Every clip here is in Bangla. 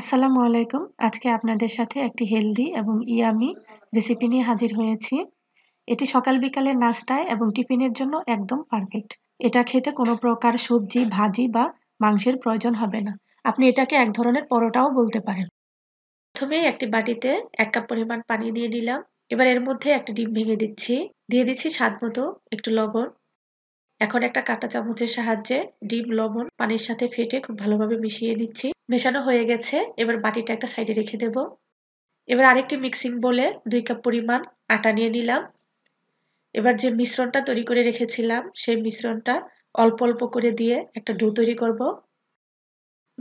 আসসালামু আলাইকুম আজকে আপনাদের সাথে একটি হেলদি এবং ইয়ামি রেসিপি নিয়ে হাজির হয়েছি এটি সকাল বিকালের নাস্তায় এবং টিফিনের জন্য একদম পারফেক্ট এটা খেতে কোনো প্রকার সবজি ভাজি বা মাংসের প্রয়োজন হবে না আপনি এটাকে এক ধরনের পরোটাও বলতে পারেন প্রথমে একটি বাটিতে এক কাপ পরিমাণ পানি দিয়ে নিলাম এবার এর মধ্যে একটা ডিম ভেঙে দিচ্ছি দিয়ে দিচ্ছি স্বাদ মতো একটু লবণ এখন একটা কাঁটা চামচের সাহায্যে ডিম লবণ পানির সাথে ফেটে খুব ভালোভাবে মিশিয়ে নিচ্ছি মেশানো হয়ে গেছে এবার বাটিটা একটা সাইডে রেখে দেব এবার আরেকটি মিক্সিং বলে দুই কাপ পরিমাণ আটা নিয়ে নিলাম এবার যে মিশ্রণটা তৈরি করে রেখেছিলাম সেই মিশ্রণটা অল্প অল্প করে দিয়ে একটা ডো তৈরি করব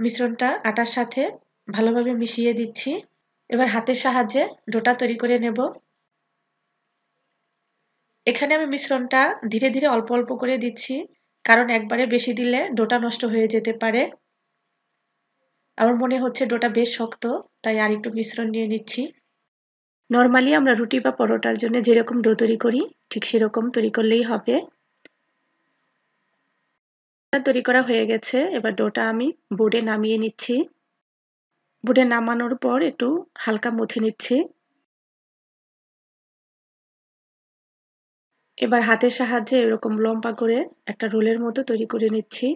মিশ্রণটা আটার সাথে ভালোভাবে মিশিয়ে দিচ্ছি এবার হাতের সাহায্যে ডোটা তৈরি করে নেব এখানে আমি মিশ্রণটা ধীরে ধীরে অল্প অল্প করে দিচ্ছি কারণ একবারে বেশি দিলে ডোটা নষ্ট হয়ে যেতে পারে আমার মনে হচ্ছে ডোটা বেশ শক্ত তাই আর একটু মিশ্রণ নিয়ে নিচ্ছি নর্মালি আমরা রুটি বা পরোটার জন্য যেরকম ডো তৈরি করি ঠিক সেরকম তৈরি করলেই হবে তৈরি করা হয়ে গেছে এবার ডোটা আমি বোর্ডে নামিয়ে নিচ্ছি বোর্ডে নামানোর পর একটু হালকা মুথে নিচ্ছি এবার হাতের সাহায্যে এরকম লম্বা করে একটা রোলের মতো তৈরি করে নিচ্ছি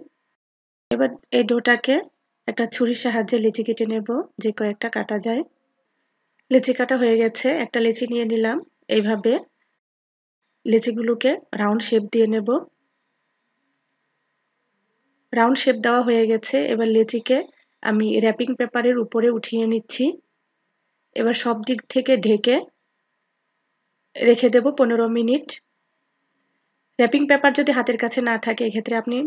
এবার এই ডোটাকে একটা ছুরির সাহায্যে লেচি কেটে নেব যে কয়েকটা কাটা যায় লেচি কাটা হয়ে গেছে একটা লেচি নিয়ে নিলাম এইভাবে লেচিগুলোকে রাউন্ড শেপ দিয়ে নেব রাউন্ড শেপ দেওয়া হয়ে গেছে এবার লেচিকে আমি র্যাপিং পেপারের উপরে উঠিয়ে নিচ্ছি এবার সব দিক থেকে ঢেকে রেখে দেব পনেরো মিনিট র্যাপিং পেপার যদি হাতের কাছে না থাকে এক্ষেত্রে আপনি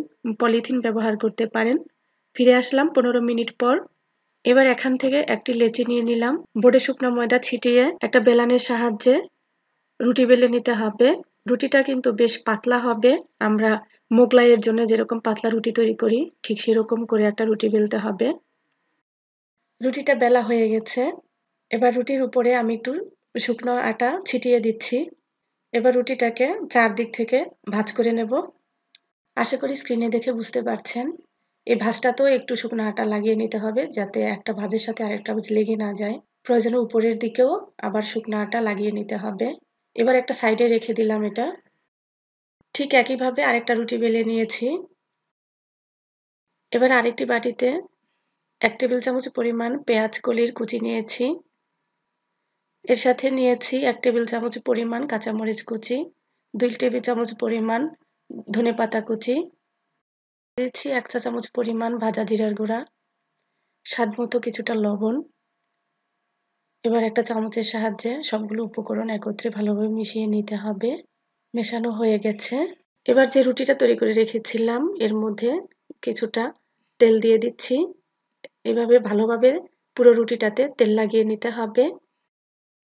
পলিথিন ব্যবহার করতে পারেন ফিরে আসলাম পনেরো মিনিট পর এবার এখান থেকে একটি লেচি নিয়ে নিলাম বোর্ডে শুকনো ময়দা ছিটিয়ে একটা বেলানের সাহায্যে রুটি বেলে নিতে হবে রুটিটা কিন্তু বেশ পাতলা হবে আমরা মোগলাইয়ের জন্য যেরকম পাতলা রুটি তৈরি করি ঠিক সেরকম করে একটা রুটি বেলতে হবে রুটিটা বেলা হয়ে গেছে এবার রুটির উপরে আমি একটু শুকনো আটা ছিটিয়ে দিচ্ছি এবার রুটিটাকে চারদিক থেকে ভাজ করে নেব আশা করি স্ক্রিনে দেখে বুঝতে পারছেন এই ভাজটাতেও একটু শুকনো আটা লাগিয়ে নিতে হবে যাতে একটা ভাজের সাথে আরেকটা ভাজ লেগে না যায় প্রয়োজনে উপরের দিকেও আবার শুকনো আটা লাগিয়ে নিতে হবে এবার একটা সাইডে রেখে দিলাম এটা ঠিক একইভাবে আরেকটা রুটি বেলে নিয়েছি এবার আরেকটি বাটিতে এক টেবিল চামচ পরিমাণ পেঁয়াজ কলির কুচি নিয়েছি এর সাথে নিয়েছি এক টেবিল চামচ পরিমাণ কাঁচামরিচ কুচি দুই টেবিল চামচ পরিমাণ ধনে পাতা কুচি দিয়েছি এক চা চামচ পরিমাণ ভাজা জিরার গুঁড়া স্বাদ মতো কিছুটা লবণ এবার একটা চামচের সাহায্যে সবগুলো উপকরণ একত্রে ভালোভাবে মিশিয়ে নিতে হবে মেশানো হয়ে গেছে এবার যে রুটিটা তৈরি করে রেখেছিলাম এর মধ্যে কিছুটা তেল দিয়ে দিচ্ছি এভাবে ভালোভাবে পুরো রুটিটাতে তেল লাগিয়ে নিতে হবে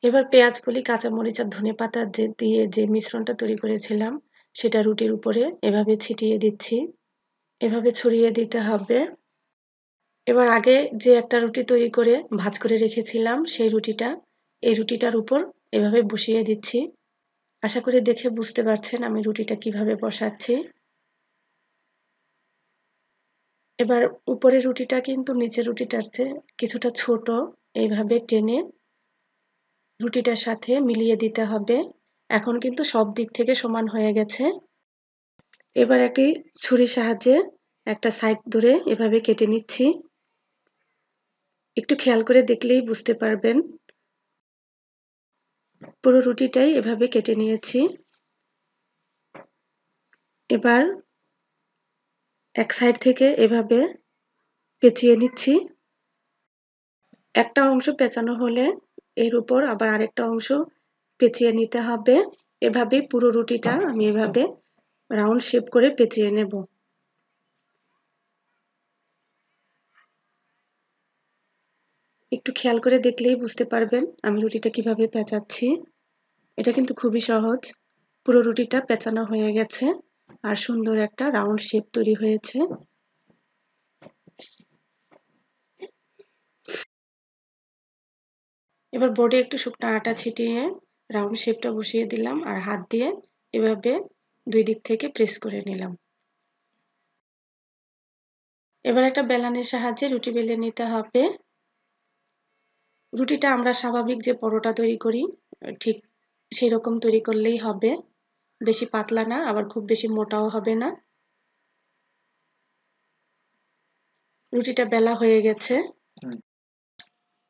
এবার পেঁয়াজগুলি কাঁচামরিচ আর ধনে পাতা যে দিয়ে যে মিশ্রণটা তৈরি করেছিলাম সেটা রুটির উপরে এভাবে ছিটিয়ে দিচ্ছি এভাবে ছড়িয়ে দিতে হবে এবার আগে যে একটা রুটি তৈরি করে ভাজ করে রেখেছিলাম সেই রুটিটা এই রুটিটার উপর এভাবে বসিয়ে দিচ্ছি আশা করি দেখে বুঝতে পারছেন আমি রুটিটা কিভাবে বসাচ্ছি এবার উপরে রুটিটা কিন্তু নিচের রুটিটার চেয়ে কিছুটা ছোট এইভাবে টেনে রুটিটার সাথে মিলিয়ে দিতে হবে এখন কিন্তু সব দিক থেকে সমান হয়ে গেছে এবার একটি ছুরির সাহায্যে একটা সাইড ধরে এভাবে কেটে নিচ্ছি একটু খেয়াল করে দেখলেই বুঝতে পারবেন পুরো রুটিটাই এভাবে কেটে নিয়েছি এবার এক সাইড থেকে এভাবে পেঁচিয়ে নিচ্ছি একটা অংশ পেঁচানো হলে এর উপর আবার আরেকটা অংশ পেঁচিয়ে নিতে হবে এভাবে পুরো রুটিটা আমি এভাবে রাউন্ড শেপ করে পেঁচিয়ে নেব একটু খেয়াল করে দেখলেই বুঝতে পারবেন আমি রুটিটা কিভাবে পেঁচাচ্ছি এটা কিন্তু খুবই সহজ পুরো রুটিটা পেঁচানো হয়ে গেছে আর সুন্দর একটা রাউন্ড শেপ তৈরি হয়েছে এবার বোর্ডে একটু শুকনো আটা ছিটিয়ে রাউন্ড শেপটা বসিয়ে দিলাম আর হাত দিয়ে এভাবে দুই দিক থেকে প্রেস করে নিলাম এবার একটা বেলানের সাহায্যে রুটি বেলে নিতে হবে রুটিটা আমরা স্বাভাবিক যে পরোটা তৈরি করি ঠিক সেই রকম তৈরি করলেই হবে বেশি পাতলা না আবার খুব বেশি মোটাও হবে না রুটিটা বেলা হয়ে গেছে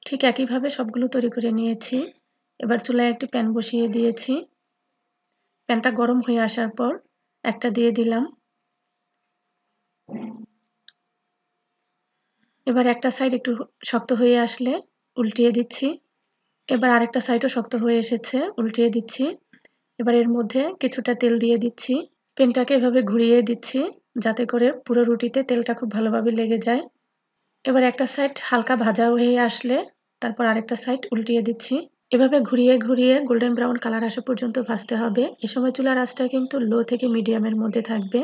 ঠিক একইভাবে সবগুলো তৈরি করে নিয়েছি এবার চুলায় একটি প্যান বসিয়ে দিয়েছি প্যানটা গরম হয়ে আসার পর একটা দিয়ে দিলাম এবার একটা সাইড একটু শক্ত হয়ে আসলে উল্টিয়ে দিচ্ছি এবার আরেকটা সাইডও শক্ত হয়ে এসেছে উল্টিয়ে দিচ্ছি এবার এর মধ্যে কিছুটা তেল দিয়ে দিচ্ছি পেনটাকে এভাবে ঘুরিয়ে দিচ্ছি যাতে করে পুরো রুটিতে তেলটা খুব ভালোভাবে লেগে যায় এবার একটা সাইড হালকা ভাজা হয়ে আসলে তারপর আরেকটা সাইড উল্টিয়ে দিচ্ছি এভাবে ঘুরিয়ে ঘুরিয়ে গোল্ডেন ব্রাউন কালার আসা পর্যন্ত ভাজতে হবে এ সময় চুলার আঁচটা কিন্তু লো থেকে মিডিয়ামের মধ্যে থাকবে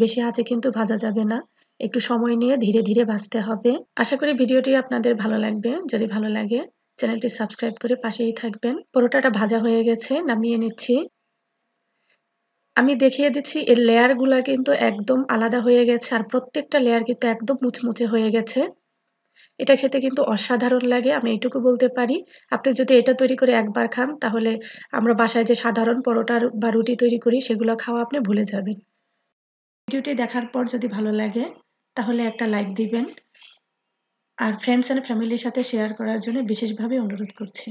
বেশি আঁচে কিন্তু ভাজা যাবে না একটু সময় নিয়ে ধীরে ধীরে ভাজতে হবে আশা করি ভিডিওটি আপনাদের ভালো লাগবে যদি ভালো লাগে চ্যানেলটি সাবস্ক্রাইব করে পাশেই থাকবেন পরোটাটা ভাজা হয়ে গেছে নামিয়ে নিচ্ছি আমি দেখিয়ে দিচ্ছি এর লেয়ারগুলো কিন্তু একদম আলাদা হয়ে গেছে আর প্রত্যেকটা লেয়ার কিন্তু একদম মুচমুচে হয়ে গেছে এটা খেতে কিন্তু অসাধারণ লাগে আমি এইটুকু বলতে পারি আপনি যদি এটা তৈরি করে একবার খান তাহলে আমরা বাসায় যে সাধারণ পরোটা বা রুটি তৈরি করি সেগুলো খাওয়া আপনি ভুলে যাবেন ভিডিওটি দেখার পর যদি ভালো লাগে তাহলে একটা লাইক দিবেন আর ফ্রেন্ডস অ্যান্ড ফ্যামিলির সাথে শেয়ার করার জন্য বিশেষভাবে অনুরোধ করছি